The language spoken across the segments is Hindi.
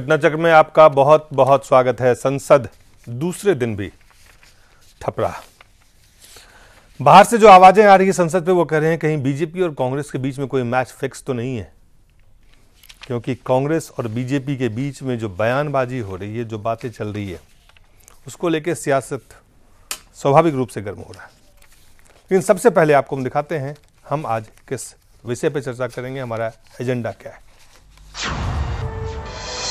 घटना चक्र में आपका बहुत बहुत स्वागत है संसद दूसरे दिन भी ठपरा बाहर से जो आवाजें आ रही है संसद पे वो कह रहे हैं कहीं बीजेपी और कांग्रेस के बीच में कोई मैच फिक्स तो नहीं है क्योंकि कांग्रेस और बीजेपी के बीच में जो बयानबाजी हो रही है जो बातें चल रही है उसको लेकर सियासत स्वाभाविक रूप से गर्म हो रहा है लेकिन सबसे पहले आपको हम दिखाते हैं हम आज किस विषय पर चर्चा करेंगे हमारा एजेंडा क्या है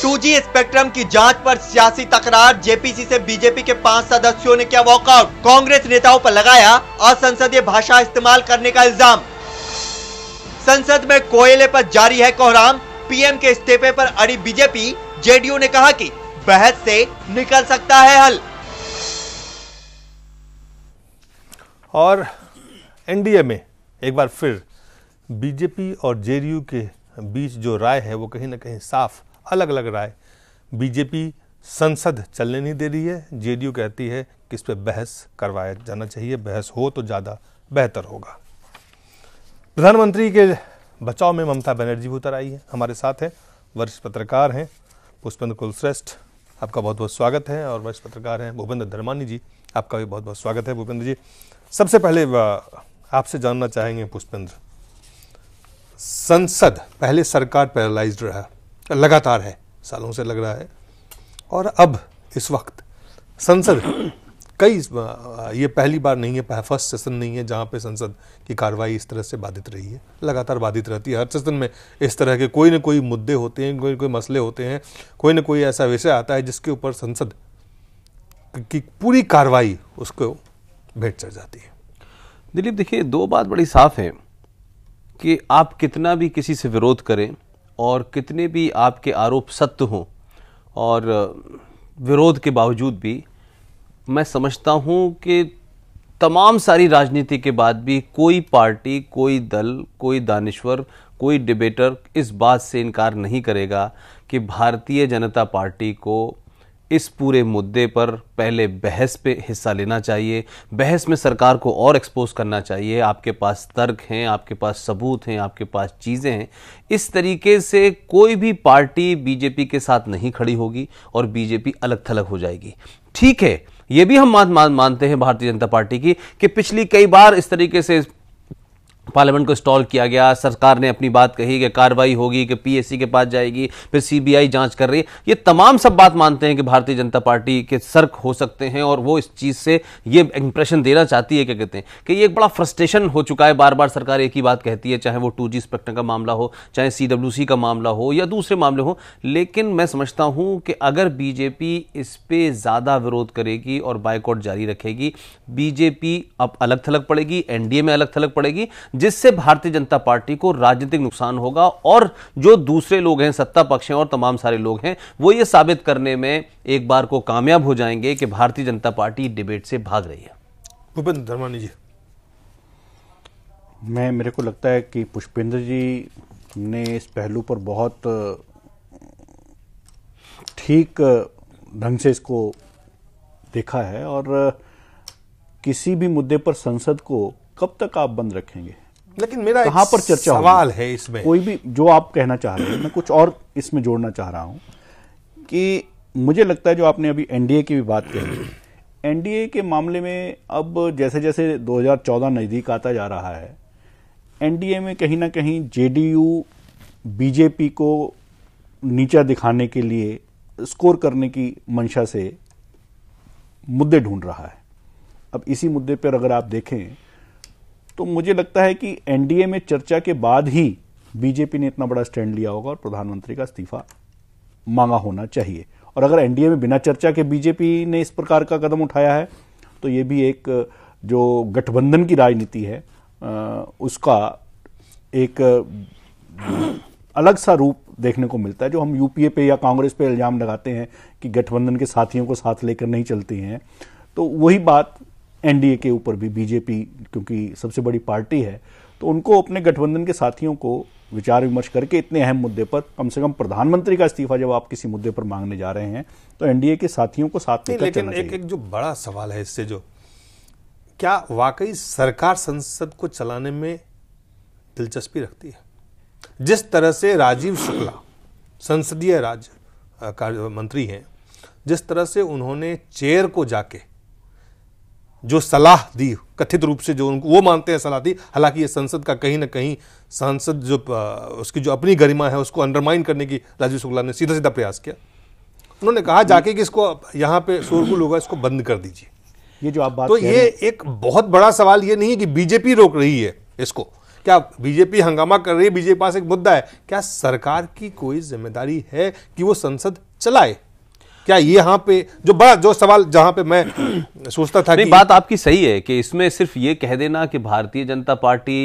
जी स्पेक्ट्रम की जांच पर सियासी तकरार जेपीसी से बीजेपी के पांच सदस्यों ने किया वॉकआउट कांग्रेस नेताओं पर लगाया असंसदीय भाषा इस्तेमाल करने का इल्जाम संसद में कोयले पर जारी है कोहराम पीएम के इस्तीफे पर अड़ी बीजेपी जेडीयू ने कहा कि बहस से निकल सकता है हल और एनडीए में एक बार फिर बीजेपी और जेडीयू के बीच जो राय है वो कहीं ना कहीं साफ अलग अलग राय बीजेपी संसद चलने नहीं दे रही है जेडीयू कहती है कि इस पर बहस करवाया जाना चाहिए बहस हो तो ज़्यादा बेहतर होगा प्रधानमंत्री के बचाव में ममता बनर्जी भी उतर आई है हमारे साथ हैं वरिष्ठ पत्रकार हैं पुष्पेंद्र कुलश्रेष्ठ आपका बहुत बहुत स्वागत है और वरिष्ठ पत्रकार हैं भूपेंद्र धर्मानी जी आपका भी बहुत बहुत स्वागत है भूपेंद्र जी सबसे पहले आपसे जानना चाहेंगे पुष्पेंद्र संसद पहले सरकार पैरालाइज्ड रहा लगातार है सालों से लग रहा है और अब इस वक्त संसद कई ये पहली बार नहीं है फर्स्ट सेशन नहीं है जहाँ पे संसद की कार्रवाई इस तरह से बाधित रही है लगातार बाधित रहती है हर सेशन में इस तरह के कोई ना कोई मुद्दे होते हैं कोई कोई मसले होते हैं कोई ना कोई ऐसा विषय आता है जिसके ऊपर संसद की पूरी कार्रवाई उसको भेंट चढ़ जाती है दिलीप देखिए दो बात बड़ी साफ है कि आप कितना भी किसी से विरोध करें और कितने भी आपके आरोप सत्य हों और विरोध के बावजूद भी मैं समझता हूं कि तमाम सारी राजनीति के बाद भी कोई पार्टी कोई दल कोई दानश्वर कोई डिबेटर इस बात से इनकार नहीं करेगा कि भारतीय जनता पार्टी को इस पूरे मुद्दे पर पहले बहस पे हिस्सा लेना चाहिए बहस में सरकार को और एक्सपोज करना चाहिए आपके पास तर्क हैं आपके पास सबूत हैं आपके पास चीज़ें हैं इस तरीके से कोई भी पार्टी बीजेपी के साथ नहीं खड़ी होगी और बीजेपी अलग थलग हो जाएगी ठीक है ये भी हम मान, मानते हैं भारतीय जनता पार्टी की कि पिछली कई बार इस तरीके से पार्लियामेंट को स्टॉल किया गया सरकार ने अपनी बात कही कि कार्रवाई होगी कि पीएससी के पास जाएगी फिर सीबीआई जांच कर रही है ये तमाम सब बात मानते हैं कि भारतीय जनता पार्टी के सर्क हो सकते हैं और वो इस चीज़ से ये इंप्रेशन देना चाहती है क्या कहते हैं कि ये एक बड़ा फ्रस्ट्रेशन हो चुका है बार बार सरकार एक ही बात कहती है चाहे वो टू जी का मामला हो चाहे सी का मामला हो या दूसरे मामले हो लेकिन मैं समझता हूँ कि अगर बीजेपी इस पर ज़्यादा विरोध करेगी और बाइकआउट जारी रखेगी बीजेपी अब अलग थलग पड़ेगी एनडीए में अलग थलग पड़ेगी जिससे भारतीय जनता पार्टी को राजनीतिक नुकसान होगा और जो दूसरे लोग हैं सत्ता पक्ष हैं और तमाम सारे लोग हैं वो ये साबित करने में एक बार को कामयाब हो जाएंगे कि भारतीय जनता पार्टी डिबेट से भाग रही है भूपेंद्र धर्मानी जी मैं मेरे को लगता है कि पुष्पेंद्र जी ने इस पहलू पर बहुत ठीक ढंग से इसको देखा है और किसी भी मुद्दे पर संसद को कब तक आप बंद रखेंगे लेकिन मेरा कहाँ पर चर्चा सवाल है इसमें कोई भी जो आप कहना चाह रहे हैं मैं कुछ और इसमें जोड़ना चाह रहा हूं कि मुझे लगता है जो आपने अभी एनडीए की भी बात कही एनडीए के मामले में अब जैसे जैसे 2014 नज़दीक आता जा रहा है एनडीए में कहीं ना कहीं जेडीयू बीजेपी को नीचा दिखाने के लिए स्कोर करने की मंशा से मुद्दे ढूंढ रहा है अब इसी मुद्दे पर अगर आप देखें तो मुझे लगता है कि एनडीए में चर्चा के बाद ही बीजेपी ने इतना बड़ा स्टैंड लिया होगा और प्रधानमंत्री का इस्तीफा मांगा होना चाहिए और अगर एनडीए में बिना चर्चा के बीजेपी ने इस प्रकार का कदम उठाया है तो ये भी एक जो गठबंधन की राजनीति है उसका एक अलग सा रूप देखने को मिलता है जो हम यूपीए पे या कांग्रेस पे इल्जाम लगाते हैं कि गठबंधन के साथियों को साथ लेकर नहीं चलती हैं तो वही बात एनडीए के ऊपर भी बीजेपी क्योंकि सबसे बड़ी पार्टी है तो उनको अपने गठबंधन के साथियों को विचार विमर्श करके इतने अहम मुद्दे पर कम से कम प्रधानमंत्री का इस्तीफा जब आप किसी मुद्दे पर मांगने जा रहे हैं तो एनडीए के साथियों को साथ लेकर लेकिन एक एक जो बड़ा सवाल है इससे जो क्या वाकई सरकार संसद को चलाने में दिलचस्पी रखती है जिस तरह से राजीव शुक्ला संसदीय राज्य मंत्री हैं जिस तरह से उन्होंने चेयर को जाके जो सलाह दी कथित रूप से जो उनको वो मानते हैं सलाह दी हालांकि ये संसद का कहीं ना कहीं सांसद जो उसकी जो अपनी गरिमा है उसको अंडरमाइन करने की राजीव शुक्ला ने सीधा सीधा प्रयास किया उन्होंने कहा जाके कि इसको यहाँ पे शोरगुल होगा इसको बंद कर दीजिए ये जो आप बात तो ये एक बहुत बड़ा सवाल ये नहीं है कि बीजेपी रोक रही है इसको क्या बीजेपी हंगामा कर रही है बीजेपी पास एक मुद्दा है क्या सरकार की कोई जिम्मेदारी है कि वो संसद चलाए क्या यहाँ पे जो बड़ा जो सवाल जहाँ पे मैं सोचता था नहीं बात आपकी सही है कि इसमें सिर्फ ये कह देना कि भारतीय जनता पार्टी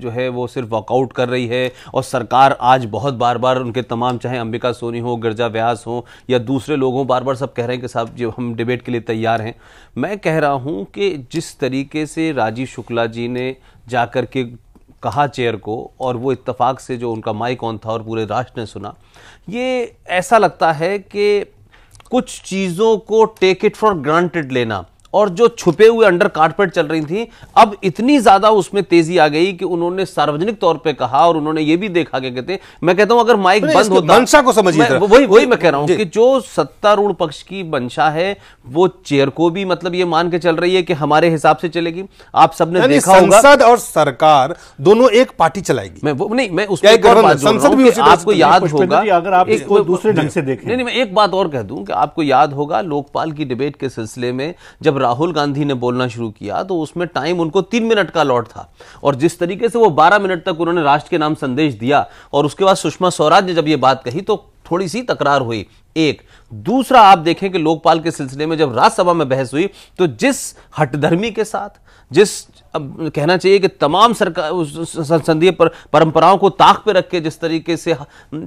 जो है वो सिर्फ वॉकआउट कर रही है और सरकार आज बहुत बार बार उनके तमाम चाहे अंबिका सोनी हो गिरजा व्यास हो या दूसरे लोग हों बार बार सब कह रहे हैं कि साहब जो हम डिबेट के लिए तैयार हैं मैं कह रहा हूँ कि जिस तरीके से राजीव शुक्ला जी ने जाकर के कहा चेयर को और वो इत्तफाक से जो उनका माइक ऑन था और पूरे राष्ट्र ने सुना ये ऐसा लगता है कि कुछ चीजों को टेक इट फॉर ग्रांटेड लेना और जो छुपे हुए अंडर कार्पेट चल रही थी अब इतनी ज्यादा उसमें तेजी आ गई कि उन्होंने सार्वजनिक तौर पे कहा और उन्होंने ये भी देखा क्या कहते मैं कहता हूं अगर माइक बंद होता मंशा को समझिए वही वही मैं कह रहा हूं कि जो सत्तारूढ़ पक्ष की मंशा है वो चेयर को भी मतलब ये मान के चल रही है कि हमारे हिसाब से चलेगी आप सबने देखा होगा संसद और सरकार दोनों एक पार्टी चलाएगी मैं वो नहीं मैं उसमें आपको याद होगा अगर आप इसको दूसरे ढंग से देखें नहीं मैं एक बात और कह दूं कि आपको याद होगा लोकपाल की डिबेट के सिलसिले में जब राहुल गांधी ने बोलना शुरू किया तो उसमें टाइम उनको तीन मिनट का लॉट था और जिस तरीके से वो बारह मिनट तक उन्होंने राष्ट्र के नाम संदेश दिया और उसके बाद सुषमा स्वराज ने जब ये बात कही तो थोड़ी सी तकरार हुई एक दूसरा आप देखें कि लोकपाल के सिलसिले में जब राज्यसभा में बहस हुई तो जिस हटधर्मी के साथ जिस अब कहना चाहिए कि तमाम सरकार संसदीय पर, परंपराओं को ताक पे रख के जिस तरीके से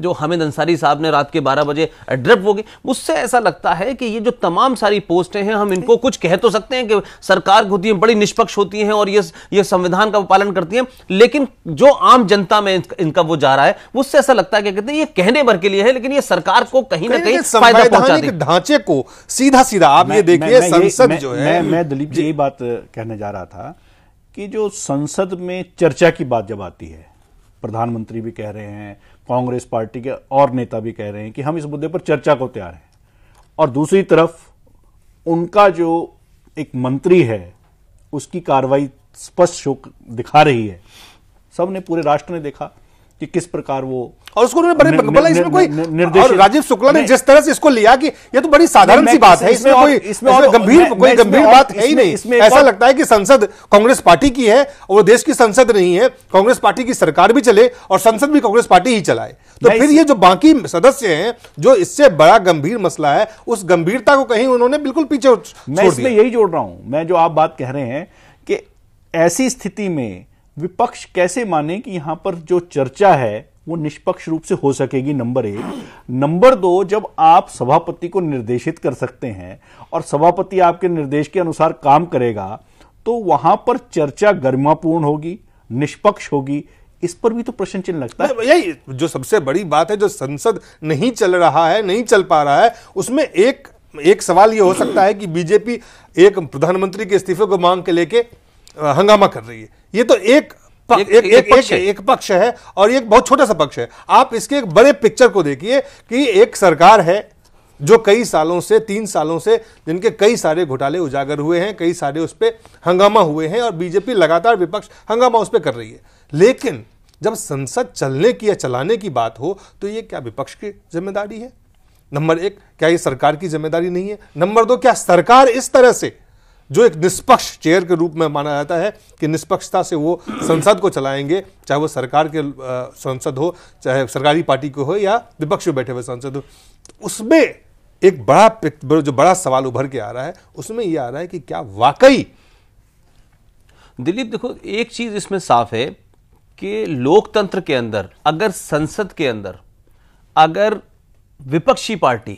जो हमिद अंसारी साहब ने रात के 12 बजे एड्रप हो गए उससे ऐसा लगता है कि ये जो तमाम सारी पोस्टें हैं हम इनको कुछ कह तो सकते हैं कि सरकार होती है बड़ी निष्पक्ष होती हैं और ये ये संविधान का पालन करती हैं लेकिन जो आम जनता में इनका वो जा रहा है उससे ऐसा लगता है कि कहते हैं ये कहने भर के लिए है लेकिन ये सरकार को कहीं ना कहीं फायदा पहुंचा ढांचे को सीधा सीधा आप ये देखिए संसद जो है मैं दिलीप जी यही बात कहने जा रहा था था कि जो संसद में चर्चा की बात जब आती है प्रधानमंत्री भी कह रहे हैं कांग्रेस पार्टी के और नेता भी कह रहे हैं कि हम इस मुद्दे पर चर्चा को तैयार हैं और दूसरी तरफ उनका जो एक मंत्री है उसकी कार्रवाई स्पष्ट दिखा रही है सबने पूरे राष्ट्र ने देखा कि किस प्रकार वो और उसको उन्होंने बड़े बड़ा इसमें कोई और राजीव शुक्ला ने जिस तरह से इसको लिया कि ये तो बड़ी साधारण सी बात है इसमें कोई इसमें गंभीर कोई गंभीर बात है ही नहीं इसमें ऐसा लगता है कि संसद कांग्रेस पार्टी की है और वो देश की संसद नहीं है कांग्रेस पार्टी की सरकार भी चले और संसद भी कांग्रेस पार्टी ही चलाए तो फिर ये जो बाकी सदस्य है जो इससे बड़ा गंभीर मसला है उस गंभीरता को कहीं उन्होंने बिल्कुल पीछे मैं इसमें यही जोड़ रहा हूं मैं जो आप बात कह रहे हैं कि ऐसी स्थिति में विपक्ष कैसे माने कि यहां पर जो चर्चा है वो निष्पक्ष रूप से हो सकेगी नंबर एक नंबर दो जब आप सभापति को निर्देशित कर सकते हैं और सभापति आपके निर्देश के अनुसार काम करेगा तो वहां पर चर्चा गरिमापूर्ण होगी निष्पक्ष होगी इस पर भी तो प्रश्न चिन्ह लगता है यही जो सबसे बड़ी बात है जो संसद नहीं चल रहा है नहीं चल पा रहा है उसमें एक एक सवाल यह हो सकता है कि बीजेपी एक प्रधानमंत्री के इस्तीफे को मांग के लेके हंगामा कर रही है ये तो एक एक, एक, एक, पक्ष एक, एक पक्ष है और एक बहुत छोटा सा पक्ष है आप इसके एक बड़े पिक्चर को देखिए कि एक सरकार है जो कई सालों से तीन सालों से जिनके कई सारे घोटाले उजागर हुए हैं कई सारे उस पर हंगामा हुए हैं और बीजेपी लगातार विपक्ष हंगामा उस पर कर रही है लेकिन जब संसद चलने की या चलाने की बात हो तो ये क्या विपक्ष की जिम्मेदारी है नंबर एक क्या ये सरकार की जिम्मेदारी नहीं है नंबर दो क्या सरकार इस तरह से जो एक निष्पक्ष चेयर के रूप में माना जाता है कि निष्पक्षता से वो संसद को चलाएंगे चाहे वो सरकार के संसद हो चाहे सरकारी पार्टी को हो या विपक्ष में बैठे हुए संसद हो तो उसमें एक बड़ा जो बड़ा सवाल उभर के आ रहा है उसमें ये आ रहा है कि क्या वाकई दिलीप देखो एक चीज इसमें साफ है कि लोकतंत्र के अंदर अगर संसद के अंदर अगर विपक्षी पार्टी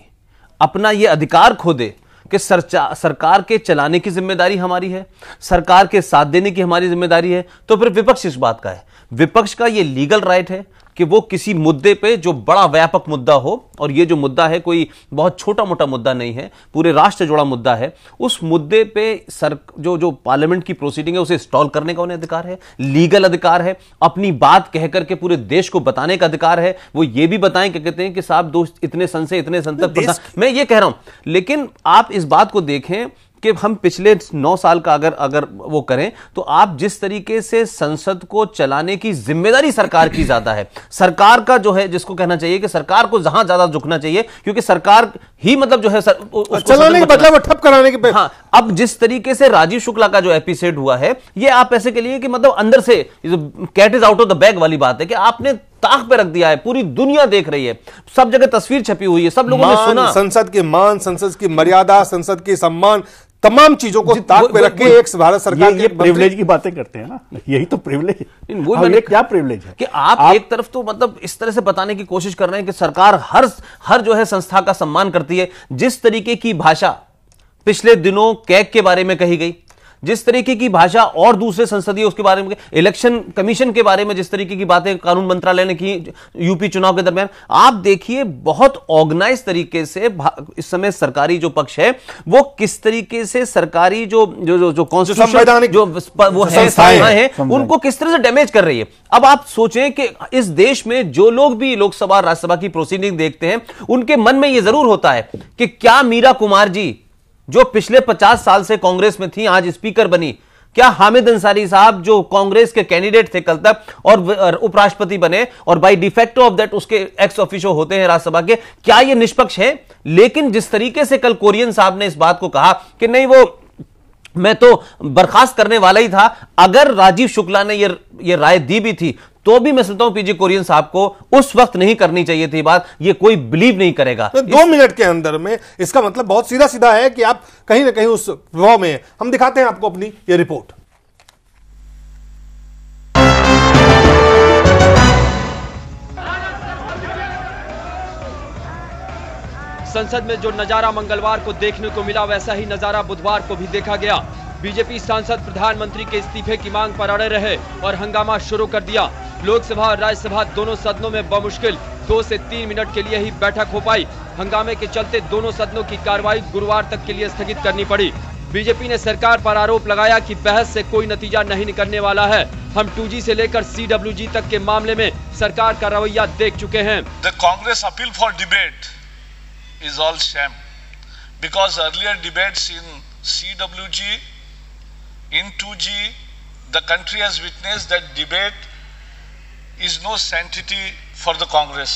अपना यह अधिकार खो दे कि सरकार के चलाने की जिम्मेदारी हमारी है सरकार के साथ देने की हमारी जिम्मेदारी है तो फिर विपक्ष इस बात का है विपक्ष का यह लीगल राइट है कि वो किसी मुद्दे पे जो बड़ा व्यापक मुद्दा हो और ये जो मुद्दा है कोई बहुत छोटा मोटा मुद्दा नहीं है पूरे राष्ट्र जुड़ा मुद्दा है उस मुद्दे पे सर जो जो पार्लियामेंट की प्रोसीडिंग है उसे स्टॉल करने का उन्हें अधिकार है लीगल अधिकार है अपनी बात कह के पूरे देश को बताने का अधिकार है वो ये भी बताएं क्या कहते हैं कि साहब दोस्त इतने सन से इतने सन तक मैं ये कह रहा हूं लेकिन आप इस बात को देखें कि हम पिछले नौ साल का अगर अगर वो करें तो आप जिस तरीके से संसद को चलाने की जिम्मेदारी सरकार की ज्यादा है सरकार का जो है जिसको कहना चाहिए कि सरकार को जहां ज्यादा झुकना चाहिए क्योंकि सरकार ही मतलब जो है सर, चलाने की मतलब ठप कराने के हाँ अब जिस तरीके से राजीव शुक्ला का जो एपिसोड हुआ है ये आप ऐसे के लिए कि मतलब अंदर से cat is out of the bag वाली बात है कि आपने ताक पे रख दिया है पूरी दुनिया देख रही है सब जगह तस्वीर छपी हुई है सब लोगों ने सुना संसद के मान संसद की मर्यादा संसद के सम्मान तमाम चीजों को ताक पे रख के एक भारत सरकार ये, ये प्रिविलेज की बातें करते हैं ना यही तो प्रिविलेज वो हाँ, मैंने क्या प्रिविलेज है कि आप, आप एक तरफ तो मतलब इस तरह से बताने की कोशिश कर रहे हैं कि सरकार हर हर जो है संस्था का सम्मान करती है जिस तरीके की भाषा पिछले दिनों कैग के बारे में कही गई जिस तरीके की भाषा और दूसरे संसदीय उसके बारे में इलेक्शन कमीशन के बारे में जिस तरीके की बातें कानून मंत्रालय ने की यूपी चुनाव के दरमियान आप देखिए बहुत ऑर्गेनाइज तरीके से इस समय सरकारी जो पक्ष है वो किस तरीके से सरकारी जो जो जो, जो कॉन्स्टिट्यूशन जो वो है, है उनको किस तरह से डैमेज कर रही है अब आप सोचें कि इस देश में जो लोग भी लोकसभा राज्यसभा की प्रोसीडिंग देखते हैं उनके मन में यह जरूर होता है कि क्या मीरा कुमार जी जो पिछले पचास साल से कांग्रेस में थी आज स्पीकर बनी क्या हामिद अंसारी साहब जो कांग्रेस के कैंडिडेट थे कल तक और उपराष्ट्रपति बने और बाय डिफेक्टो ऑफ दैट उसके एक्स ऑफिशियो होते हैं राज्यसभा के क्या ये निष्पक्ष है लेकिन जिस तरीके से कल कोरियन साहब ने इस बात को कहा कि नहीं वो मैं तो बर्खास्त करने वाला ही था अगर राजीव शुक्ला ने यह ये राय दी भी थी तो भी मैं सुनता हूं पीजी कोरियन साहब को उस वक्त नहीं करनी चाहिए थी बात ये कोई बिलीव नहीं करेगा तो दो मिनट के अंदर में इसका मतलब बहुत सीधा सीधा है कि आप कहीं ना कहीं उस प्रभाव में हम दिखाते हैं आपको अपनी ये रिपोर्ट संसद में जो नजारा मंगलवार को देखने को मिला वैसा ही नजारा बुधवार को भी देखा गया बीजेपी सांसद प्रधानमंत्री के इस्तीफे की मांग पर अड़े रहे और हंगामा शुरू कर दिया लोकसभा और राज्यसभा दोनों सदनों में बमुश्किल दो से तीन मिनट के लिए ही बैठक हो पाई हंगामे के चलते दोनों सदनों की कार्रवाई गुरुवार तक के लिए स्थगित करनी पड़ी बीजेपी ने सरकार पर आरोप लगाया कि बहस से कोई नतीजा नहीं निकलने वाला है हम 2G से लेकर CWG तक के मामले में सरकार का रवैया देख चुके हैं the Congress appeal for debate is all sham because earlier debate in C in G the country has witness that debate is no sanctity for the Congress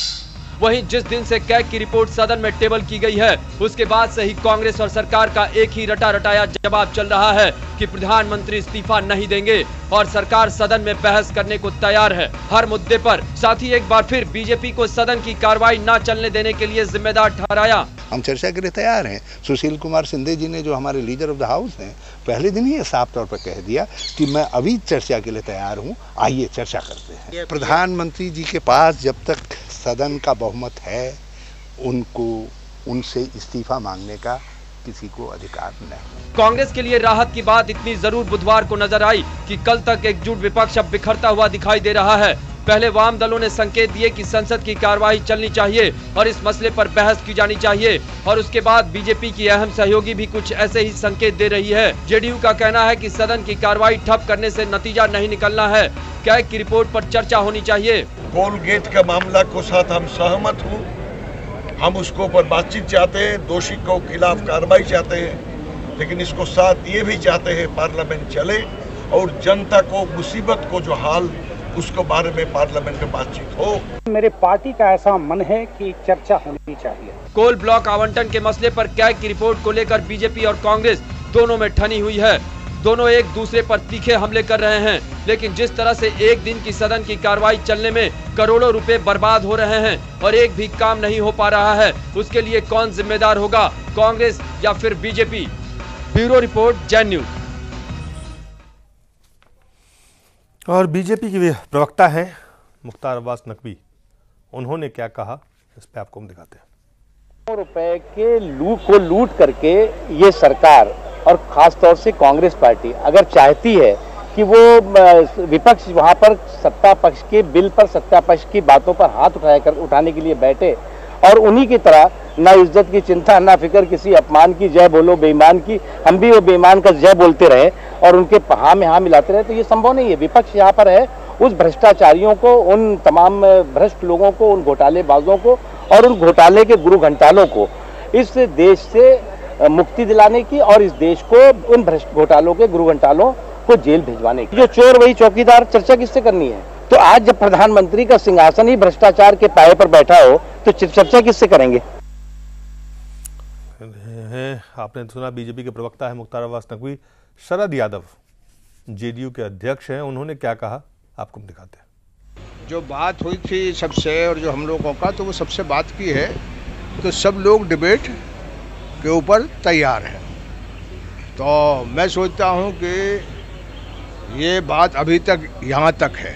वहीं जिस दिन से कैक की रिपोर्ट सदन में टेबल की गई है उसके बाद से ही कांग्रेस और सरकार का एक ही रटा रटाया जवाब चल रहा है कि प्रधानमंत्री इस्तीफा नहीं देंगे और सरकार सदन में बहस करने को तैयार है हर मुद्दे पर साथ ही एक बार फिर बीजेपी को सदन की कार्रवाई न चलने देने के लिए जिम्मेदार ठहराया हम चर्चा के लिए तैयार हैं सुशील कुमार सिंधे जी ने जो हमारे लीडर ऑफ द हाउस हैं पहले दिन ही साफ तौर पर कह दिया कि मैं अभी चर्चा के लिए तैयार हूँ आइए चर्चा करते हैं प्रधानमंत्री जी के पास जब तक सदन का बहुमत है उनको उनसे इस्तीफा मांगने का किसी को अधिकार नहीं कांग्रेस के लिए राहत की बात इतनी जरूर बुधवार को नजर आई कि कल तक एकजुट विपक्ष अब बिखरता हुआ दिखाई दे रहा है पहले वाम दलों ने संकेत दिए कि संसद की कार्यवाही चलनी चाहिए और इस मसले पर बहस की जानी चाहिए और उसके बाद बीजेपी की अहम सहयोगी भी कुछ ऐसे ही संकेत दे रही है जेडीयू का कहना है कि सदन की कार्यवाही ठप करने से नतीजा नहीं निकलना है कैक की रिपोर्ट पर चर्चा होनी चाहिए गोल गेट का मामला को साथ हम सहमत हूँ हम उसको ऊपर बातचीत चाहते हैं दोषी को खिलाफ कार्रवाई चाहते हैं लेकिन इसको साथ ये भी चाहते हैं पार्लियामेंट चले और जनता को मुसीबत को जो हाल उसके बारे में पार्लियामेंट में बातचीत हो मेरे पार्टी का ऐसा मन है कि चर्चा होनी चाहिए कोल ब्लॉक आवंटन के मसले पर कैग की रिपोर्ट को लेकर बीजेपी और कांग्रेस दोनों में ठनी हुई है दोनों एक दूसरे पर तीखे हमले कर रहे हैं लेकिन जिस तरह से एक दिन की सदन की कार्रवाई चलने में करोड़ों रुपए बर्बाद हो रहे हैं और एक भी काम नहीं हो पा रहा है उसके लिए कौन जिम्मेदार होगा कांग्रेस या फिर BJP bureau report Jain news और बीजेपी के प्रवक्ता हैं मुख्तार अब्बास नकवी उन्होंने क्या कहा इस पर आपको हम दिखाते हैं रुपए के लूट को लूट करके ये सरकार और खास तौर से कांग्रेस पार्टी अगर चाहती है कि वो विपक्ष वहाँ पर सत्ता पक्ष के बिल पर सत्ता पक्ष की बातों पर हाथ उठाया कर उठाने के लिए बैठे और उन्हीं की तरह ना इज्जत की चिंता ना फिक्र किसी अपमान की जय बोलो बेईमान की हम भी वो बेईमान का जय बोलते रहे और उनके हाँ में हाँ मिलाते रहे तो ये संभव नहीं है विपक्ष यहाँ पर है उस भ्रष्टाचारियों को उन तमाम भ्रष्ट लोगों को उन घोटालेबाजों को और उन घोटाले के गुरु घंटालों को इस देश से मुक्ति दिलाने की और इस देश को उन भ्रष्ट घोटालों के गुरु घंटालों को जेल भिजवाने की जो चोर वही चौकीदार चर्चा किससे करनी है तो आज जब प्रधानमंत्री का सिंहासन ही भ्रष्टाचार के पाए पर बैठा हो तो चर्चा किससे करेंगे आपने सुना बीजेपी के प्रवक्ता है मुख्तार अब्बास नकवी शरद यादव जेडीयू के अध्यक्ष हैं उन्होंने क्या कहा आपको हम दिखाते हैं जो बात हुई थी सबसे और जो हम लोगों का तो वो सबसे बात की है तो सब लोग डिबेट के ऊपर तैयार हैं तो मैं सोचता हूं कि ये बात अभी तक यहाँ तक है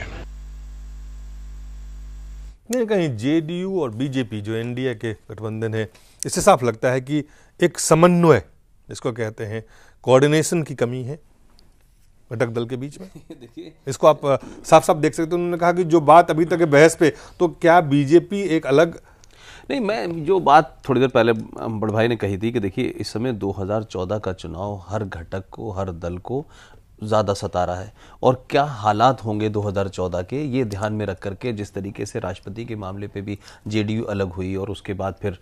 नहीं कहीं जेडीयू और बीजेपी जो एनडीए के गठबंधन है इससे साफ लगता है कि एक समन्वय जिसको कहते हैं कोऑर्डिनेशन की कमी है घटक दल के बीच में देखिए इसको आप साफ साफ देख सकते हैं उन्होंने कहा कि जो बात अभी तक है बहस पे तो क्या बीजेपी एक अलग नहीं मैं जो बात थोड़ी देर पहले बड़ भाई ने कही थी कि देखिए इस समय 2014 का चुनाव हर घटक को हर दल को ज़्यादा सता रहा है और क्या हालात होंगे 2014 के ये ध्यान में रख करके जिस तरीके से राष्ट्रपति के मामले पे भी जेडीयू अलग हुई और उसके बाद फिर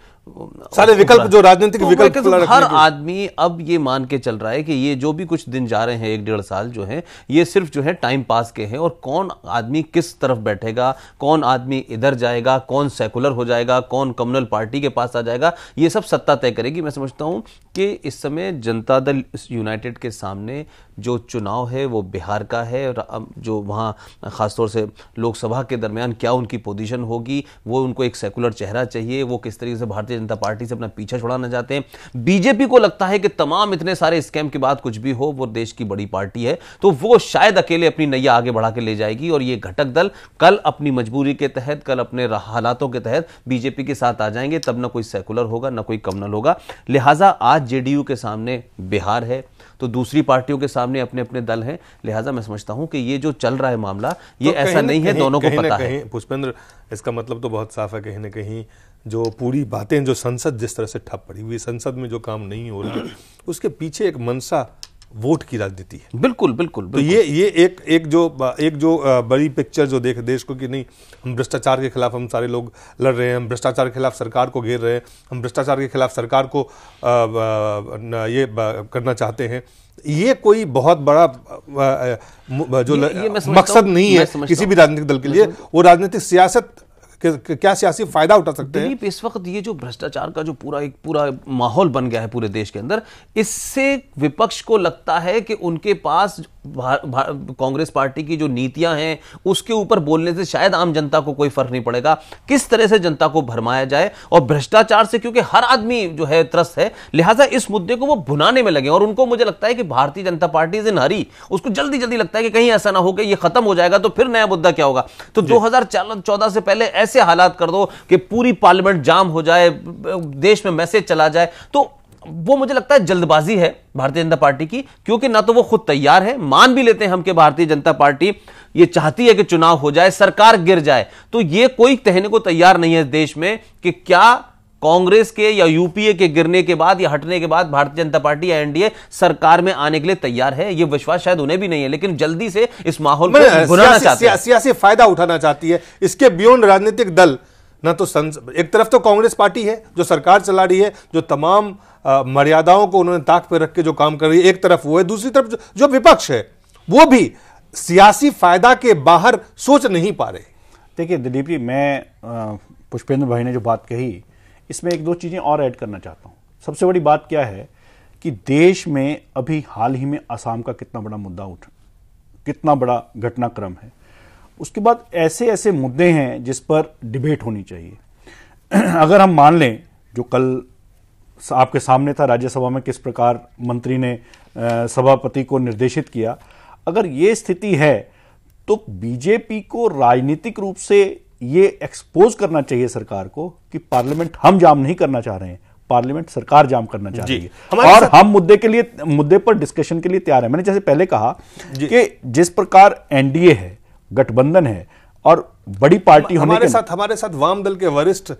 सारे विकल्प जो राजनीतिक तो विकल्प तो हर आदमी अब ये मान के चल रहा है कि ये जो भी कुछ दिन जा रहे हैं एक डेढ़ साल जो है ये सिर्फ जो है टाइम पास के हैं और कौन आदमी किस तरफ बैठेगा कौन आदमी इधर जाएगा कौन सेकुलर हो जाएगा कौन कम्युनल पार्टी के पास आ जाएगा ये सब सत्ता तय करेगी मैं समझता हूँ कि इस समय जनता दल यूनाइटेड के सामने जो चुनाव है वो बिहार का है और जो वहाँ ख़ासतौर से लोकसभा के दरमियान क्या उनकी पोजीशन होगी वो उनको एक सेकुलर चेहरा चाहिए वो किस तरीके से भारतीय जनता पार्टी से अपना पीछा छुड़ाना चाहते हैं बीजेपी को लगता है कि तमाम इतने सारे स्कैम के बाद कुछ भी हो वो देश की बड़ी पार्टी है तो वो शायद अकेले अपनी नैया आगे बढ़ा के ले जाएगी और ये घटक दल कल अपनी मजबूरी के तहत कल अपने हालातों के तहत बीजेपी के साथ आ जाएंगे तब ना कोई सेकुलर होगा ना कोई कमनल होगा लिहाजा आज जेडीयू के सामने बिहार है तो दूसरी पार्टियों के सामने अपने अपने दल हैं लिहाजा मैं समझता हूं कि ये जो चल रहा है मामला ये तो ऐसा नहीं है दोनों को पता है पुष्पेंद्र इसका मतलब तो बहुत साफ है कहीं ना कहीं जो पूरी बातें जो संसद जिस तरह से ठप पड़ी हुई संसद में जो काम नहीं हो रहा उसके पीछे एक मनसा वोट की राजनीति है बिल्कुल बिल्कुल, बिल्कुल। तो ये ये एक एक जो एक जो बड़ी पिक्चर जो देख देश को कि नहीं हम भ्रष्टाचार के खिलाफ हम सारे लोग लड़ रहे हैं हम भ्रष्टाचार के खिलाफ सरकार को घेर रहे हैं हम भ्रष्टाचार के खिलाफ सरकार को ये करना चाहते हैं ये कोई बहुत बड़ा जो ये, ये मकसद नहीं है किसी भी राजनीतिक दल के लिए वो राजनीतिक सियासत क्या सियासी फायदा उठा सकते हैं इस वक्त ये जो भ्रष्टाचार का जो पूरा एक पूरा माहौल बन गया है पूरे देश के अंदर इससे विपक्ष को लगता है कि उनके पास कांग्रेस पार्टी की जो नीतियां हैं उसके ऊपर बोलने से शायद आम जनता को कोई फर्क नहीं पड़ेगा किस तरह से जनता को भरमाया जाए और भ्रष्टाचार से क्योंकि हर आदमी जो है त्रस्त है लिहाजा इस मुद्दे को वो भुनाने में लगे और उनको मुझे लगता है कि भारतीय जनता पार्टी इन हरी उसको जल्दी जल्दी लगता है कि कहीं ऐसा ना हो कि ये खत्म हो जाएगा तो फिर नया मुद्दा क्या होगा तो दो से पहले ऐसे ऐसे हालात कर दो कि पूरी पार्लियामेंट जाम हो जाए देश में मैसेज चला जाए तो वो मुझे लगता है जल्दबाजी है भारतीय जनता पार्टी की क्योंकि ना तो वो खुद तैयार है मान भी लेते हैं हम कि भारतीय जनता पार्टी ये चाहती है कि चुनाव हो जाए सरकार गिर जाए तो ये कोई कहने को तैयार नहीं है देश में कि क्या कांग्रेस के या यूपीए के गिरने के बाद या हटने के बाद भारतीय जनता पार्टी या एनडीए सरकार में आने के लिए तैयार है यह विश्वास शायद उन्हें भी नहीं है लेकिन जल्दी से इस माहौल में सियासी फायदा उठाना चाहती है इसके बियॉन्ड राजनीतिक दल ना तो संस एक तरफ तो कांग्रेस पार्टी है जो सरकार चला रही है जो तमाम आ, मर्यादाओं को उन्होंने ताक पर रख के जो काम कर रही है एक तरफ वो है दूसरी तरफ जो, जो विपक्ष है वो भी सियासी फायदा के बाहर सोच नहीं पा रहे देखिए दिलीप जी मैं पुष्पेंद्र भाई ने जो बात कही इसमें एक दो चीज़ें और ऐड करना चाहता हूं सबसे बड़ी बात क्या है कि देश में अभी हाल ही में असम का कितना बड़ा मुद्दा उठ कितना बड़ा घटनाक्रम है उसके बाद ऐसे ऐसे मुद्दे हैं जिस पर डिबेट होनी चाहिए अगर हम मान लें जो कल आपके सामने था राज्यसभा में किस प्रकार मंत्री ने सभापति को निर्देशित किया अगर ये स्थिति है तो बीजेपी को राजनीतिक रूप से ये एक्सपोज करना चाहिए सरकार को कि पार्लियामेंट हम जाम नहीं करना चाह रहे हैं पार्लियामेंट सरकार जाम करना चाह रही है और हम मुद्दे के लिए मुद्दे पर डिस्कशन के लिए तैयार है मैंने जैसे पहले कहा कि जिस प्रकार एनडीए है गठबंधन है और बड़ी पार्टी होने हमारे साथ हमारे साथ वाम दल के वरिष्ठ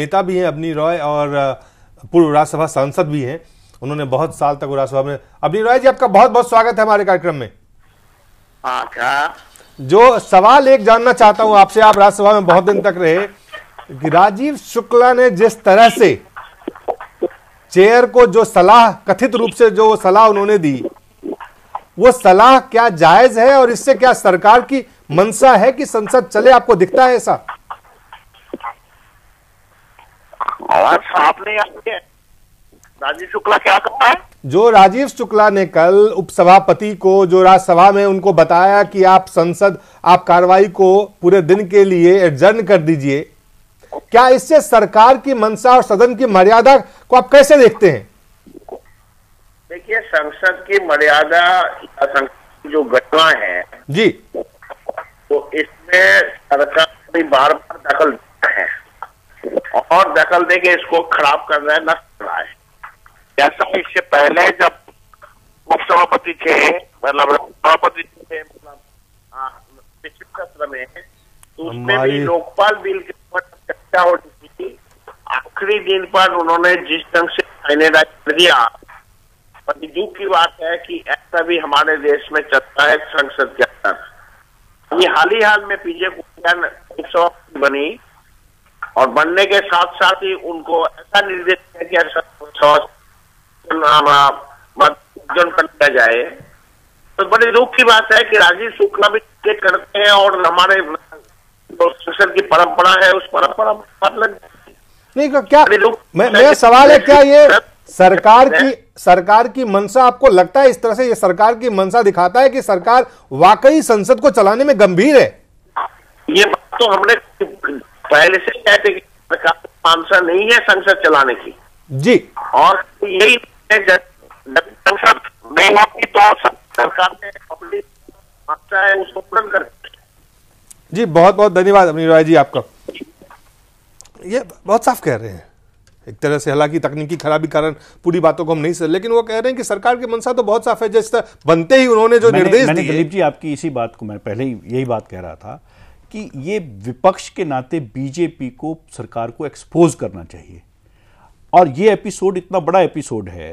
नेता भी हैं अबनी रॉय और पूर्व राज्यसभा सांसद भी हैं उन्होंने बहुत साल तक राज्यसभा में अबनी रॉय जी आपका बहुत बहुत स्वागत है हमारे कार्यक्रम में हाँ, जो सवाल एक जानना चाहता हूं आपसे आप राज्यसभा में बहुत दिन तक रहे कि राजीव शुक्ला ने जिस तरह से चेयर को जो सलाह कथित रूप से जो सलाह उन्होंने दी वो सलाह क्या जायज है और इससे क्या सरकार की मंशा है कि संसद चले आपको दिखता है ऐसा और आपने राजीव शुक्ला क्या कहा है जो राजीव शुक्ला ने कल उपसभापति को जो राज्यसभा में उनको बताया कि आप संसद आप कार्रवाई को पूरे दिन के लिए एडजर्न कर दीजिए क्या इससे सरकार की मंशा और सदन की मर्यादा को आप कैसे देखते हैं देखिए संसद की मर्यादा जो घटना है जी तो इसमें सरकार भी बार बार दखल है और दखल दे के इसको खराब कर रहा है नष्ट कर रहा है जैसा इससे पहले जब उपसभापति थे मतलब सभापति थे मतलब सत्र में तो उसमें भी लोकपाल बिल के ऊपर चर्चा हो चुकी थी आखिरी दिन पर उन्होंने जिस ढंग से फाइनलाइज कर दिया दुख की बात है कि ऐसा भी हमारे देश में चलता है संसद के अंदर ये हाल ही हाल में पीजे उपसभापति बनी और बनने के साथ साथ ही उनको ऐसा निर्देश दिया कि ऐसा अर्जन कर दिया जाए तो बड़े दुख की बात है कि राजीव शुक्ला भी टिकट करते हैं और हमारे संसद की परंपरा है उस परंपरा में नहीं तो क्या मैं मैं सवाल है क्या ये सरकार की सरकार की मनसा आपको लगता है इस तरह से ये सरकार की मनसा दिखाता है कि सरकार वाकई संसद को चलाने में गंभीर है ये बात तो हमने पहले से कहते सरकार मानसा नहीं है संसद चलाने की जी और यही नहीं होती तो सरकार ने अपनी है उसको पूर्ण कर जी बहुत बहुत धन्यवाद अमीर राय जी आपका ये बहुत साफ कह रहे हैं एक तरह से हालांकि तकनीकी खराबी कारण पूरी बातों को हम नहीं सर लेकिन वो कह रहे हैं कि सरकार की मंशा तो बहुत साफ है जिस बनते ही उन्होंने जो निर्देश दिए दिलीप जी आपकी इसी बात को मैं पहले ही यही बात कह रहा था कि ये विपक्ष के नाते बीजेपी को सरकार को एक्सपोज करना चाहिए और ये एपिसोड इतना बड़ा एपिसोड है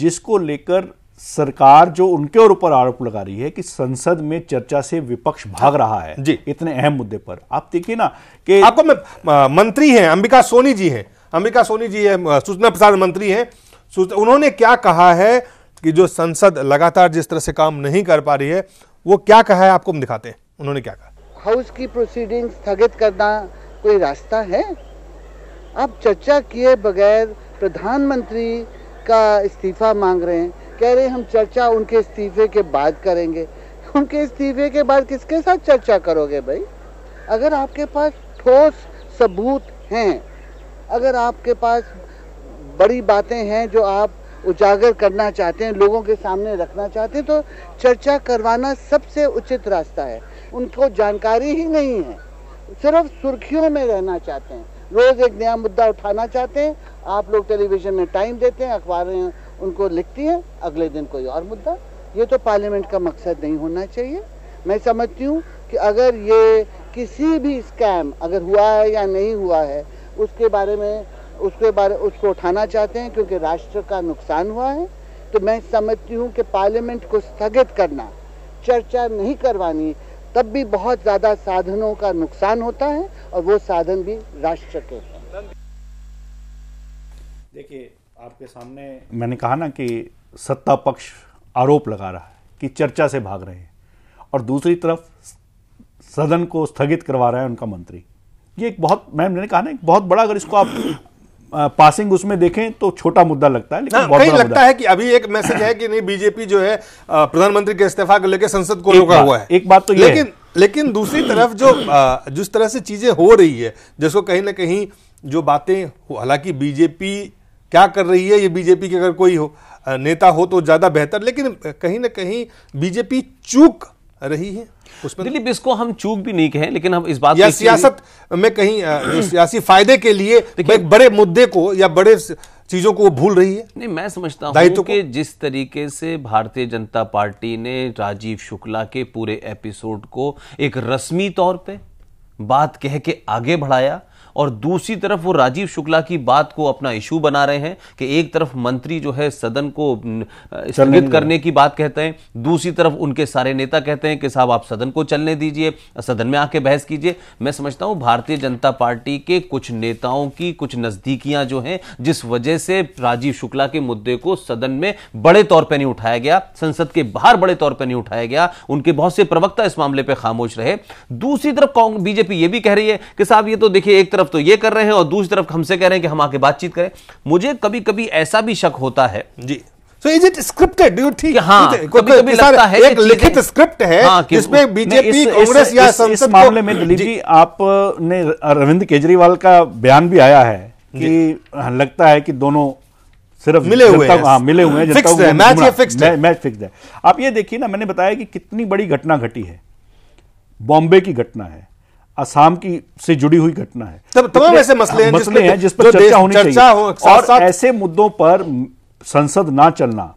जिसको लेकर सरकार जो उनके और ऊपर आरोप लगा रही है कि संसद में चर्चा से विपक्ष भाग रहा है जी इतने अहम मुद्दे पर आप देखिए ना कि आपको मैं मंत्री हैं अंबिका सोनी जी हैं अंबिका सोनी जी है सूचना प्रसार मंत्री हैं उन्होंने क्या कहा है कि जो संसद लगातार जिस तरह से काम नहीं कर पा रही है वो क्या कहा है आपको हम दिखाते हैं उन्होंने क्या कहा हाउस की प्रोसीडिंग स्थगित करना कोई रास्ता है आप चर्चा किए बगैर प्रधानमंत्री का इस्तीफा मांग रहे हैं कह रहे हम चर्चा उनके इस्तीफे के बाद करेंगे उनके इस्तीफे के बाद किसके साथ चर्चा करोगे भाई अगर आपके पास ठोस सबूत हैं अगर आपके पास बड़ी बातें हैं जो आप उजागर करना चाहते हैं लोगों के सामने रखना चाहते हैं तो चर्चा करवाना सबसे उचित रास्ता है उनको जानकारी ही नहीं है सिर्फ सुर्खियों में रहना चाहते हैं रोज़ एक नया मुद्दा उठाना चाहते हैं आप लोग टेलीविज़न में टाइम देते हैं अखबारें उनको लिखती हैं अगले दिन कोई और मुद्दा ये तो पार्लियामेंट का मकसद नहीं होना चाहिए मैं समझती हूँ कि अगर ये किसी भी स्कैम अगर हुआ है या नहीं हुआ है उसके बारे में उसके बारे उसको उठाना चाहते हैं क्योंकि राष्ट्र का नुकसान हुआ है तो मैं समझती हूँ कि पार्लियामेंट को स्थगित करना चर्चा नहीं करवानी तब भी बहुत ज़्यादा साधनों का नुकसान होता है और वो साधन भी राष्ट्र के देखिए आपके सामने मैंने कहा ना कि सत्ता पक्ष आरोप लगा रहा है कि चर्चा से भाग रहे हैं और दूसरी तरफ सदन को स्थगित करवा रहा है उनका मंत्री ये एक बहुत मैम मैंने कहा ना एक बहुत बड़ा अगर इसको आप पासिंग उसमें देखें तो छोटा मुद्दा लगता है लेकिन बहुत कहीं लगता है कि अभी एक मैसेज है कि नहीं बीजेपी जो है प्रधानमंत्री के इस्तीफा को लेकर संसद को रोका हुआ है एक बात तो लेकिन लेकिन दूसरी तरफ जो जिस तरह से चीजें हो रही है जिसको कहीं ना कहीं जो बातें हालांकि बीजेपी क्या कर रही है ये बीजेपी के अगर कोई हो नेता हो तो ज्यादा बेहतर लेकिन कहीं ना कहीं बीजेपी चूक रही है उसमें दिलीप इसको हम चूक भी नहीं कहें लेकिन हम इस बात या सियासत में कहीं जो सियासी फायदे के लिए एक बड़े मुद्दे को या बड़े चीजों को वो भूल रही है नहीं मैं समझता हूँ कि जिस तरीके से भारतीय जनता पार्टी ने राजीव शुक्ला के पूरे एपिसोड को एक रस्मी तौर पे बात कह के आगे बढ़ाया और दूसरी तरफ वो राजीव शुक्ला की बात को अपना इशू बना रहे हैं कि एक तरफ मंत्री जो है सदन को स्थगित करने की बात कहते हैं दूसरी तरफ उनके सारे नेता कहते हैं कि साहब आप सदन को चलने दीजिए सदन में आके बहस कीजिए मैं समझता हूं भारतीय जनता पार्टी के कुछ नेताओं की कुछ नजदीकियां जो हैं जिस वजह से राजीव शुक्ला के मुद्दे को सदन में बड़े तौर पर नहीं उठाया गया संसद के बाहर बड़े तौर पर नहीं उठाया गया उनके बहुत से प्रवक्ता इस मामले पर खामोश रहे दूसरी तरफ बीजेपी यह भी कह रही है कि साहब ये तो देखिए एक तरफ तरफ तो ये कर रहे हैं और दूसरी तरफ हमसे कह रहे हैं कि हम आके बातचीत करें मुझे कभी कभी ऐसा भी शक होता है जी so is it scripted do you think हां कभी कभी लगता है एक लिखित स्क्रिप्ट है हाँ, जिसमें बीजेपी कांग्रेस या इस, संसद मामले में दिलीप जी आपने अरविंद केजरीवाल का बयान भी आया है कि हाँ, लगता है कि दोनों सिर्फ मिले हुए हैं हाँ मिले हुए हैं फिक्स्ड हाँ, है मैच ये फिक्स्ड है मैच फिक्स्ड है आप ये देखिए ना मैंने बताया कि कितनी बड़ी घटना घटी है बॉम्बे की घटना है असम की से जुड़ी हुई घटना है तमाम तो ऐसे मसले हैं मसले हैं जिस पर चर्चा होनी चर्चा चाहिए हो, साथ, और साथ, ऐसे मुद्दों पर संसद ना चलना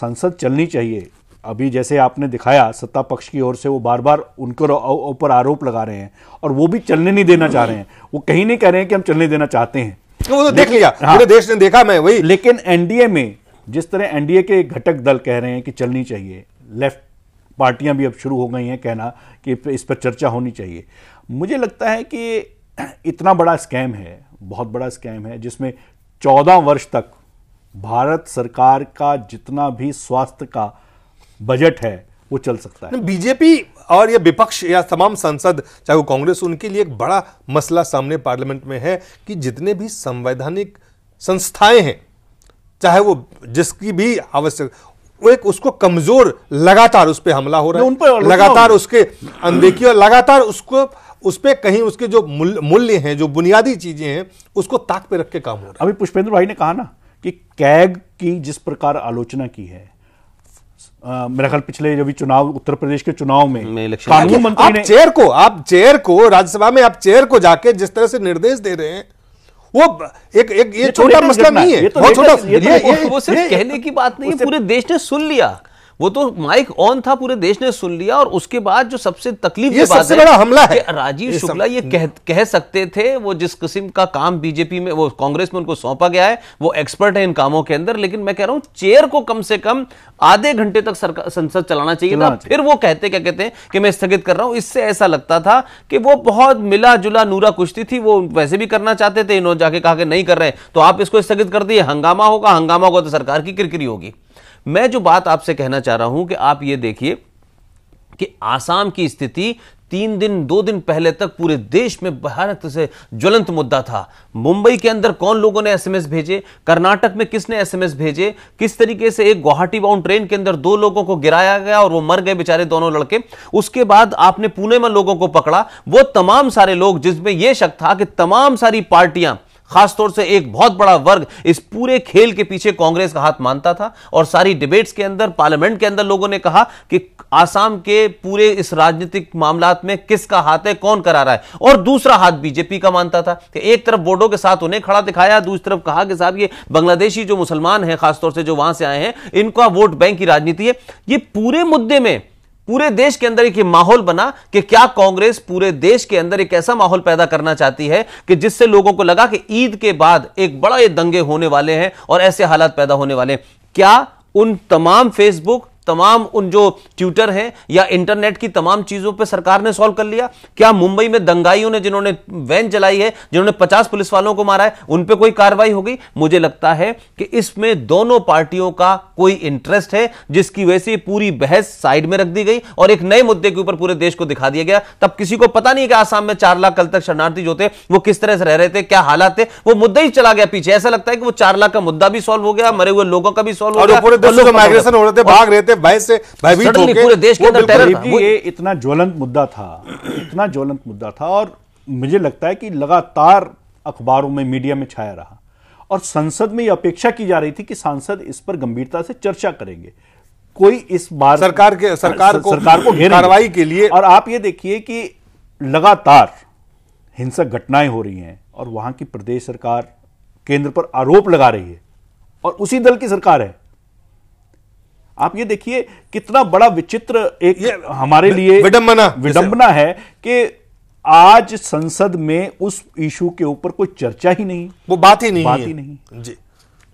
संसद चलनी चाहिए अभी जैसे आपने दिखाया सत्ता पक्ष की ओर से वो बार बार उनके ऊपर आरोप लगा रहे हैं और वो भी चलने नहीं देना चाह रहे हैं वो कहीं नहीं कह रहे हैं कि हम चलने देना चाहते हैं तो वो तो देख लिया हाँ। पूरे देश ने देखा मैं वही लेकिन एनडीए में जिस तरह एनडीए के घटक दल कह रहे हैं कि चलनी चाहिए लेफ्ट पार्टियां भी अब शुरू हो गई हैं कहना कि इस पर चर्चा होनी चाहिए मुझे लगता है कि इतना बड़ा स्कैम है बहुत बड़ा स्कैम है जिसमें चौदह वर्ष तक भारत सरकार का जितना भी स्वास्थ्य का बजट है वो चल सकता है बीजेपी और ये विपक्ष या तमाम सांसद चाहे वो कांग्रेस उनके लिए एक बड़ा मसला सामने पार्लियामेंट में है कि जितने भी संवैधानिक संस्थाएं हैं चाहे वो जिसकी भी आवश्यक वो एक उसको कमजोर लगातार उस पर हमला हो रहा है उन पर लगातार उसके अनदेखी और लगातार उसको उस पर कहीं उसके जो मूल्य हैं जो बुनियादी चीज़ें हैं उसको ताक पे रख के काम हो रहा है अभी पुष्पेंद्र भाई ने कहा ना कि कैग की जिस प्रकार आलोचना की है मेरा ख्याल पिछले जब भी चुनाव उत्तर प्रदेश के चुनाव में, कानून मंत्री ने चेयर को आप चेयर को राज्यसभा में आप चेयर को जाके जिस तरह से निर्देश दे रहे हैं वो एक एक ये तो छोटा मसला नहीं है ये तो छोटा ये ये, ये, ये, ये, ये, ये, ये, कहने की बात नहीं पूरे देश ने सुन लिया वो तो माइक ऑन था पूरे देश ने सुन लिया और उसके बाद जो सबसे तकलीफ ये सबसे बड़ा हमला है राजीव शुक्ला ये कह, कह सकते थे वो जिस किस्म का काम बीजेपी में वो कांग्रेस में उनको सौंपा गया है वो एक्सपर्ट है इन कामों के अंदर लेकिन मैं कह रहा हूं चेयर को कम से कम आधे घंटे तक संसद चलाना चाहिए था फिर वो कहते क्या कहते हैं कि मैं स्थगित कर रहा हूं इससे ऐसा लगता था कि वो बहुत मिला जुला नूरा कुश्ती थी वो वैसे भी करना चाहते थे इन्होंने जाके कहा कि नहीं कर रहे तो आप इसको स्थगित कर दिए हंगामा होगा हंगामा होगा तो सरकार की किरकिरी होगी मैं जो बात आपसे कहना चाह रहा हूं कि आप ये देखिए कि आसाम की स्थिति तीन दिन दो दिन पहले तक पूरे देश में भारत से ज्वलंत मुद्दा था मुंबई के अंदर कौन लोगों ने एसएमएस भेजे कर्नाटक में किसने एसएमएस भेजे किस तरीके से एक गुवाहाटी बाउंड ट्रेन के अंदर दो लोगों को गिराया गया और वो मर गए बेचारे दोनों लड़के उसके बाद आपने पुणे में लोगों को पकड़ा वो तमाम सारे लोग जिसमें यह शक था कि तमाम सारी पार्टियां खासतौर से एक बहुत बड़ा वर्ग इस पूरे खेल के पीछे कांग्रेस का हाथ मानता था और सारी डिबेट्स के अंदर पार्लियामेंट के अंदर लोगों ने कहा कि आसाम के पूरे इस राजनीतिक मामला में किसका हाथ है कौन करा रहा है और दूसरा हाथ बीजेपी का मानता था कि एक तरफ वोटों के साथ उन्हें खड़ा दिखाया दूसरी तरफ कहा कि साहब ये बांग्लादेशी जो मुसलमान हैं खासतौर से जो वहां से आए हैं इनका वोट बैंक की राजनीति है ये पूरे मुद्दे में पूरे देश के अंदर एक माहौल बना कि क्या कांग्रेस पूरे देश के अंदर एक ऐसा माहौल पैदा करना चाहती है कि जिससे लोगों को लगा कि ईद के बाद एक बड़ा ये दंगे होने वाले हैं और ऐसे हालात पैदा होने वाले हैं क्या उन तमाम फेसबुक तमाम उन जो ट्यूटर हैं या इंटरनेट की तमाम चीजों पे सरकार ने सॉल्व कर लिया क्या मुंबई में दंगाइयों ने जिन्होंने वैन चलाई है जिन्होंने पचास पुलिस वालों को मारा है उन पर कोई कार्रवाई हो गई मुझे लगता है कि इसमें दोनों पार्टियों का कोई इंटरेस्ट है जिसकी वजह से पूरी बहस साइड में रख दी गई और एक नए मुद्दे के ऊपर पूरे देश को दिखा दिया गया तब किसी को पता नहीं कि आसाम में चार लाख कल तक शरणार्थी जो थे वो किस तरह से रह रहे थे क्या हालात थे वो मुद्दा ही चला गया पीछे ऐसा लगता है कि वो चार लाख का मुद्दा भी सॉल्व हो गया मरे हुए लोगों का भी सोल्व हो गया माइग्रेशन हो रहे थे भाग रहे थे भय से भयभीत होकर पूरे देश के अंदर ये इतना ज्वलंत मुद्दा था इतना ज्वलंत मुद्दा था और मुझे लगता है कि लगातार अखबारों में मीडिया में छाया रहा और संसद में यह अपेक्षा की जा रही थी कि सांसद इस पर गंभीरता से चर्चा करेंगे कोई इस बार सरकार के हाँ, सरकार को सरकार को कार्रवाई के लिए और आप ये देखिए कि लगातार हिंसक घटनाएं हो रही हैं और वहां की प्रदेश सरकार केंद्र पर आरोप लगा रही है और उसी दल की सरकार है आप ये देखिए कितना बड़ा विचित्र एक हमारे लिए विडंबना विडंबना है कि आज संसद में उस इशू के ऊपर कोई चर्चा ही नहीं वो बात ही नहीं बात ही नहीं जी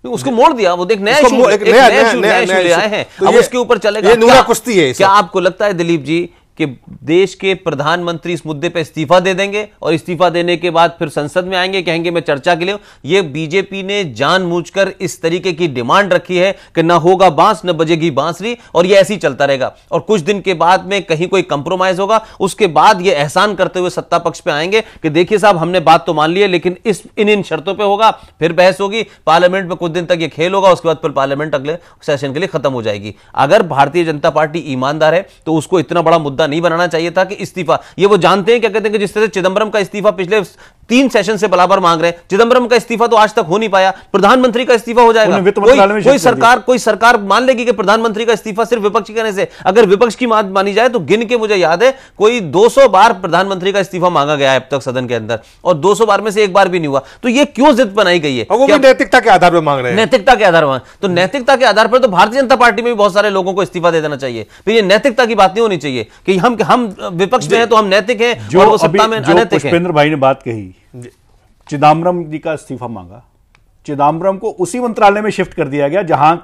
तो उसको मोड़ दिया वो देख नया इशू नया इशू ले आए हैं तो अब उसके ऊपर चलेगा कुश्ती है क्या आपको लगता है दिलीप जी कि देश के प्रधानमंत्री इस मुद्दे पर इस्तीफा दे देंगे और इस्तीफा देने के बाद फिर संसद में आएंगे कहेंगे मैं चर्चा के लिए ये बीजेपी ने जानबूझकर इस तरीके की डिमांड रखी है कि ना होगा बांस न बजेगी बांसरी और ये ऐसे ही चलता रहेगा और कुछ दिन के बाद में कहीं कोई कंप्रोमाइज होगा उसके बाद ये एहसान करते हुए सत्ता पक्ष पे आएंगे कि देखिए साहब हमने बात तो मान ली है लेकिन इस इन इन शर्तों पर होगा फिर बहस होगी पार्लियामेंट में कुछ दिन तक ये खेल होगा उसके बाद फिर पार्लियामेंट अगले सेशन के लिए खत्म हो जाएगी अगर भारतीय जनता पार्टी ईमानदार है तो उसको इतना बड़ा मुद्दा मुद्दा नहीं बनाना चाहिए था कि इस्तीफा ये वो जानते हैं क्या कहते हैं कि जिस तरह चिदंबरम का इस्तीफा पिछले तीन सेशन से बराबर मांग रहे हैं चिदंबरम का इस्तीफा तो आज तक हो नहीं पाया प्रधानमंत्री का इस्तीफा हो जाएगा कोई, कोई सरकार कोई सरकार मान लेगी कि प्रधानमंत्री का इस्तीफा सिर्फ विपक्ष कहने से अगर विपक्ष की बात मानी जाए तो गिन के मुझे याद है कोई दो बार प्रधानमंत्री का इस्तीफा मांगा गया है अब तक सदन के अंदर और दो बार में से एक बार भी नहीं हुआ तो ये क्यों जिद बनाई गई है नैतिकता के आधार पर मांग रहे हैं नैतिकता के आधार पर तो नैतिकता के आधार पर तो भारतीय जनता पार्टी में भी बहुत सारे लोगों को इस्तीफा दे देना चाहिए फिर ये नैतिकता की बात नहीं होनी चाहिए कि कि हम हम विपक्ष में हैं तो हम नैतिक हैं जो और वो सत्ता में अनैतिक पुष्पेंद्र भाई ने बात कही चिदम्बरम जी का इस्तीफा मांगा चिदम्बरम को उसी मंत्रालय में शिफ्ट कर दिया गया जहां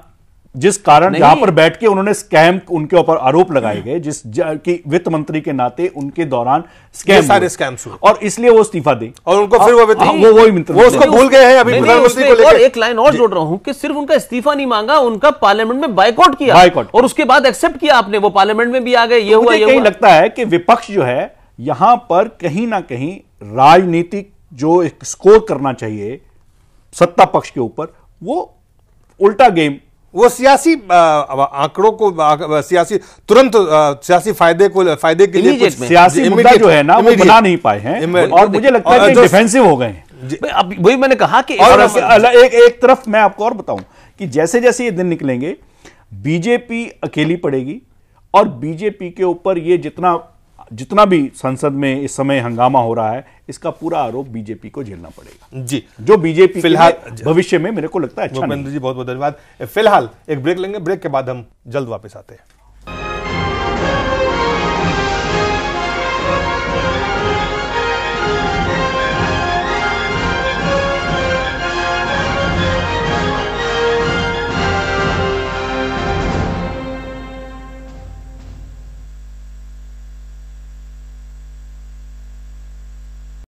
जिस कारण यहां पर बैठ के उन्होंने स्कैम उनके ऊपर आरोप लगाए गए जिस कि वित्त मंत्री के नाते उनके दौरान स्कैम सारे स्कैम और इसलिए वो इस्तीफा दे और उनको फिर वो हाँ, हाँ, वो वही मंत्री वो उसको भूल गए हैं अभी प्रधानमंत्री को लेकर एक लाइन और जोड़ रहा हूं कि सिर्फ उनका इस्तीफा नहीं मांगा उनका पार्लियामेंट में बाइकआउट किया बाइकआउट और उसके बाद एक्सेप्ट किया आपने वो पार्लियामेंट में भी आ गए ये तो हुआ ये लगता है कि विपक्ष जो है यहां पर कहीं ना कहीं राजनीतिक जो स्कोर करना चाहिए सत्ता पक्ष के ऊपर वो उल्टा गेम वो सियासी आंकड़ों को सियासी तुरंत सियासी फायदे को फायदे के लिए सियासी मुद्दा जो है ना वो बना नहीं पाए हैं और मुझे लगता है कि डिफेंसिव हो गए हैं अब वही मैंने कहा कि और एक एक तरफ मैं आपको और बताऊं कि जैसे जैसे ये दिन निकलेंगे बीजेपी अकेली पड़ेगी और बीजेपी के ऊपर ये जितना जितना भी संसद में इस समय हंगामा हो रहा है इसका पूरा आरोप बीजेपी को झेलना पड़ेगा जी जो बीजेपी फिलहाल भविष्य में मेरे को लगता है अच्छा जी बहुत बहुत धन्यवाद फिलहाल एक ब्रेक लेंगे ब्रेक के बाद हम जल्द वापस आते हैं